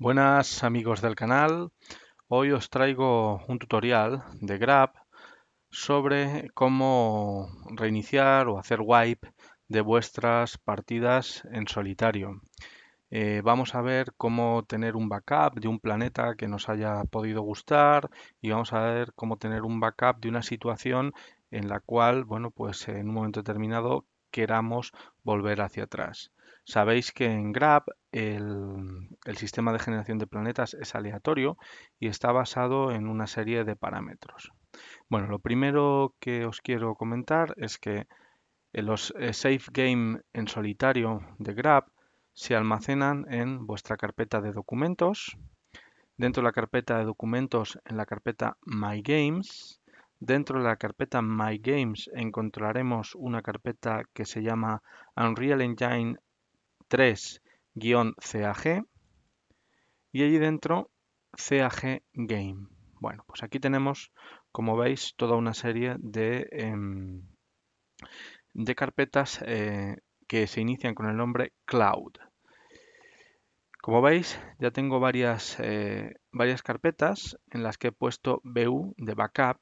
Buenas amigos del canal, hoy os traigo un tutorial de Grab sobre cómo reiniciar o hacer wipe de vuestras partidas en solitario. Eh, vamos a ver cómo tener un backup de un planeta que nos haya podido gustar y vamos a ver cómo tener un backup de una situación en la cual, bueno, pues en un momento determinado queramos volver hacia atrás. Sabéis que en Grab el, sistema de generación de planetas es aleatorio y está basado en una serie de parámetros. Bueno, lo primero que os quiero comentar es que eh, los eh, Safe Game en solitario de Grab se almacenan en vuestra carpeta de documentos, dentro de la carpeta de documentos en la carpeta My Games, Dentro de la carpeta My Games encontraremos una carpeta que se llama Unreal Engine 3-CAG y allí dentro CAG Game. Bueno, pues aquí tenemos, como veis, toda una serie de, em, de carpetas eh, que se inician con el nombre Cloud. Como veis, ya tengo varias, eh, varias carpetas en las que he puesto BU de backup.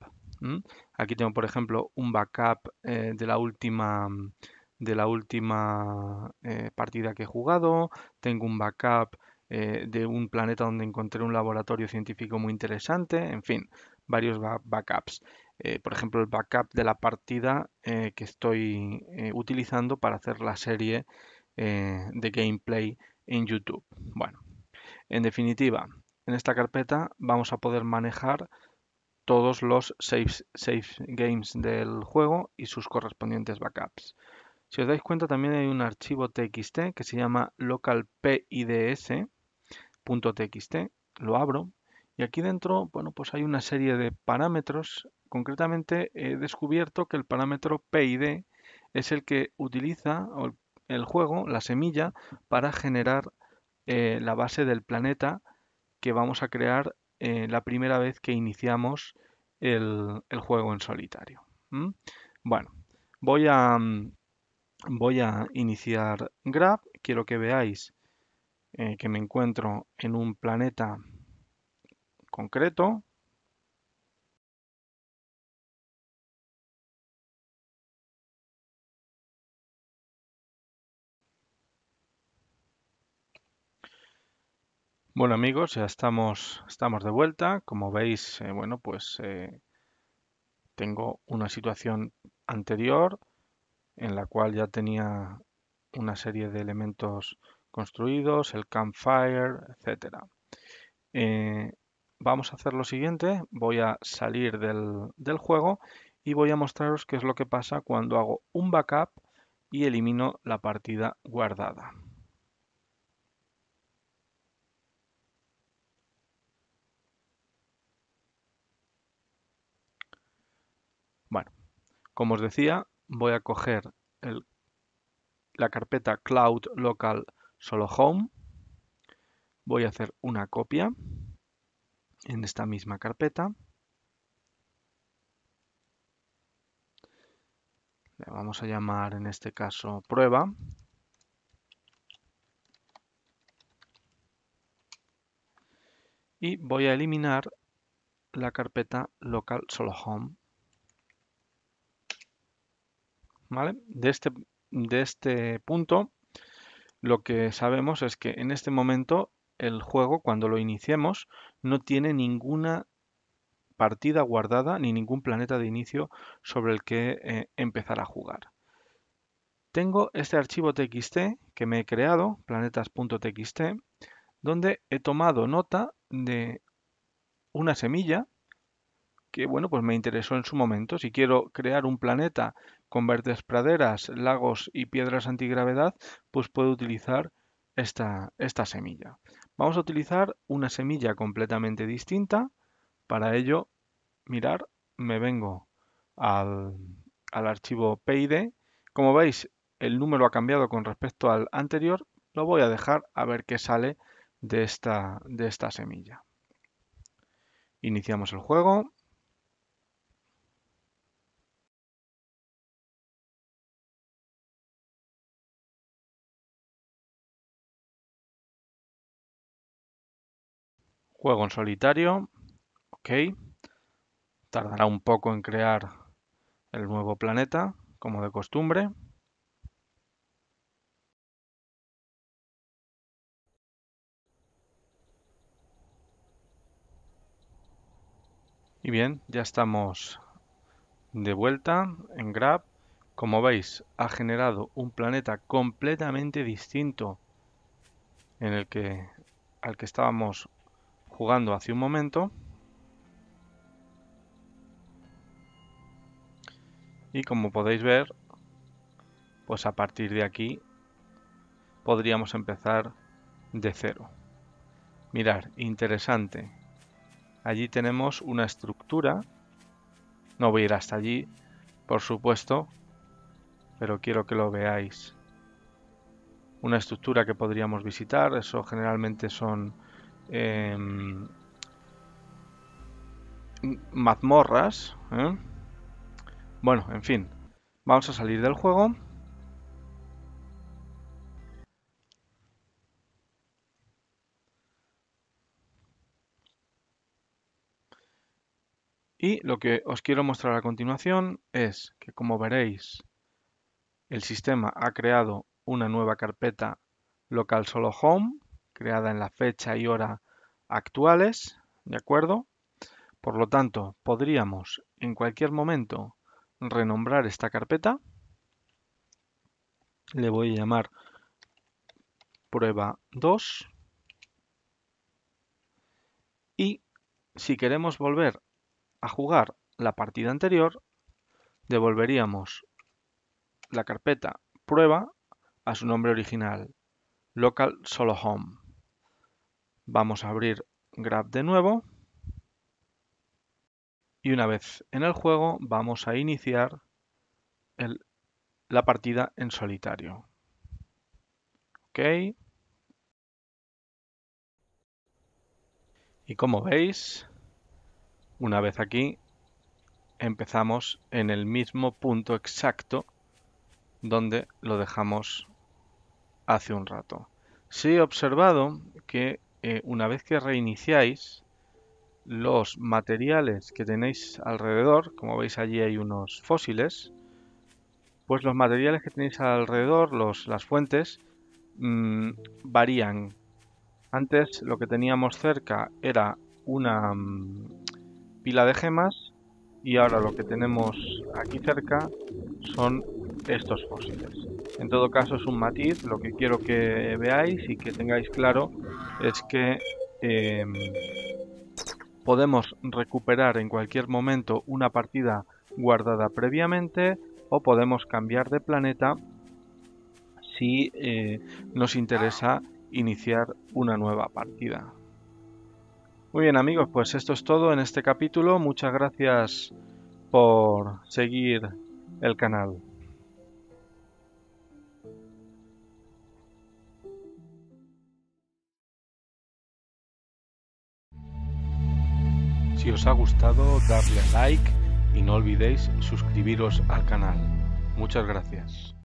Aquí tengo, por ejemplo, un backup eh, de la última de la última eh, partida que he jugado, tengo un backup eh, de un planeta donde encontré un laboratorio científico muy interesante, en fin, varios backups. Eh, por ejemplo, el backup de la partida que estoy utilizando para hacer la serie de gameplay en YouTube. Bueno, en definitiva, en esta carpeta vamos a poder manejar todos los save games del juego y sus correspondientes backups. Si os dais cuenta, también hay un archivo txt que se llama localpids.txt. Lo abro y aquí dentro, bueno, pues hay una serie de parámetros. Concretamente he descubierto que el parámetro PID es el que utiliza el juego, la semilla, para generar eh, la base del planeta que vamos a crear eh, la primera vez que iniciamos el, juego en solitario. Bueno, voy a, mm, voy a iniciar Grab. Quiero que veáis eh, que me encuentro en un planeta concreto. Bueno amigos, ya estamos, de vuelta. Como veis, eh, bueno, pues eh, tengo una situación anterior en la cual ya tenía una serie de elementos construidos, el campfire, etc. Eh, vamos a hacer lo siguiente, voy a salir del, del juego y voy a mostraros qué es lo que pasa cuando hago un backup y elimino la partida guardada. Bueno, como os decía, voy a coger la carpeta Cloud Local Solo Home. Voy a hacer una copia en esta misma carpeta. Le vamos a llamar en este caso prueba. Y voy a eliminar la carpeta local solo home de este, de este punto, lo que sabemos es que en este momento el juego, cuando lo iniciemos, no tiene ninguna partida guardada ni ningún planeta de inicio sobre el que eh, empezar a jugar. Tengo este archivo txt que me he creado, planetas.txt, donde he tomado nota de una semilla que bueno, pues me interesó en su momento. Si quiero crear un planeta con verdes praderas, lagos y piedras antigravedad, pues puedo utilizar esta, esta semilla. Vamos a utilizar una semilla completamente distinta. Para ello, mirar, me vengo al, archivo PID. Como veis, el número ha cambiado con respecto al anterior. Lo voy a dejar a ver qué sale de esta, de esta semilla. Iniciamos el juego. Juego en solitario. Ok. Tardará un poco en crear el nuevo planeta, como de costumbre. Y bien, ya estamos de vuelta en Grab. Como veis, ha generado un planeta completamente distinto en el que, al que estábamos jugando hace un momento. Y como podéis ver, pues a partir de aquí podríamos empezar de cero. Mirar, interesante. Allí tenemos una estructura. No voy a ir hasta allí, por supuesto, pero quiero que lo veáis. Una estructura que podríamos visitar, eso generalmente son Em, mazmorras. ¿eh? Bueno, en fin. Vamos a salir del juego. Y lo que os quiero mostrar a continuación es que, como veréis, el sistema ha creado una nueva carpeta local solo home creada en la fecha y hora actuales, ¿de acuerdo? Por lo tanto, podríamos en cualquier momento renombrar esta carpeta. Le voy a llamar prueba 2. Y si queremos volver a jugar la partida anterior, devolveríamos la carpeta prueba a su nombre original, local solo home. Vamos a abrir Grab de nuevo. Y una vez en el juego vamos a iniciar la partida en solitario. Ok. Y como veis, una vez aquí, empezamos en el mismo punto exacto donde lo dejamos hace un rato. Si he observado que eh, una vez que reiniciáis los materiales que tenéis alrededor, como veis allí hay unos fósiles, pues los materiales que tenéis alrededor, los, las fuentes, mm, varían. Antes lo que teníamos cerca era una mm, pila de gemas y ahora lo que tenemos aquí cerca son estos fósiles. En todo caso es un matiz, lo que quiero que veáis y que tengáis claro es que em, podemos recuperar en cualquier momento una partida guardada previamente o podemos cambiar de planeta si eh, nos interesa iniciar una nueva partida. Muy bien amigos, pues esto es todo en este capítulo. Muchas gracias por seguir el canal. Si os ha gustado, darle a like y no olvidéis suscribiros al canal. Muchas gracias.